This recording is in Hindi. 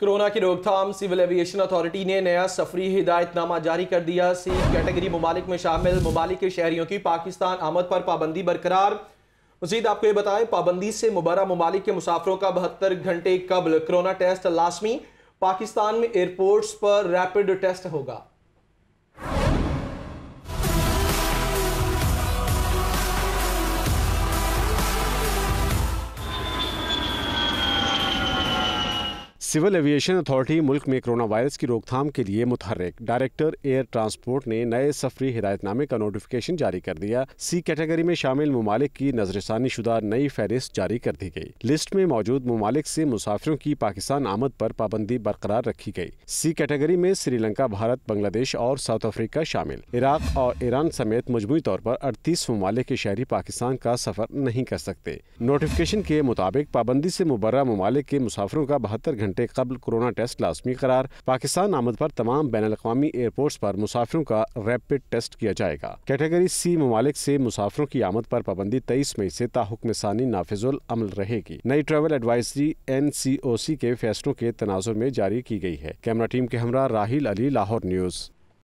कोरोना की रोकथाम सिविल एविएशन अथॉरिटी ने नया सफरी हिदायतनामा जारी कर दिया सी कैटेगरी ममालिक में शामिल ममालिक के शहरियों की पाकिस्तान आमद पर पाबंदी बरकरार मजीद आपको ये बताएं पाबंदी से मुबारा ममालिक के मुसाफरों का बहत्तर घंटे कबल कोरोना टेस्ट लाजमी पाकिस्तान में एयरपोर्ट्स पर रैपिड टेस्ट होगा सिविल एविएशन अथॉरिटी मुल्क में कोरोना वायरस की रोकथाम के लिए मुतहरक डायरेक्टर एयर ट्रांसपोर्ट ने नए सफरी हिदायतनामे का नोटिफिकेशन जारी कर दिया सी कैटेगरी में शामिल ममालिक की नजरसानी शुदा नई फहरिस्त जारी कर दी गई लिस्ट में मौजूद ममालिक से मुसाफिरों की पाकिस्तान आमद पर पाबंदी बरकरार रखी गई सी कैटेगरी में श्रीलंका भारत बांग्लादेश और साउथ अफ्रीका शामिल इराक और ईरान समेत मजमू तौर पर अड़तीस ममालिक के शहरी पाकिस्तान का सफर नहीं कर सकते नोटिफिकेशन के मुताबिक पाबंदी से मुबर्रा ममालिक के मुसाफिरों का बहत्तर घंटे से कबल कोरोना टेस्ट लाजमी करार पाकिस्तान आमद पर तमाम बैन अवी एयरपोर्ट पर मुसाफिरों का रेपिड टेस्ट किया जाएगा कैटेगरी सी ममालिक से मुसाफिरों की आमद पर पाबंदी तेईस मई से ताहुकम सानी नाफिजुल अमल रहेगी नई travel advisory N C O C के फैसलों के तनाजुर में जारी की गयी है कैमरा टीम के हमरा राहिल अली लाहौर न्यूज़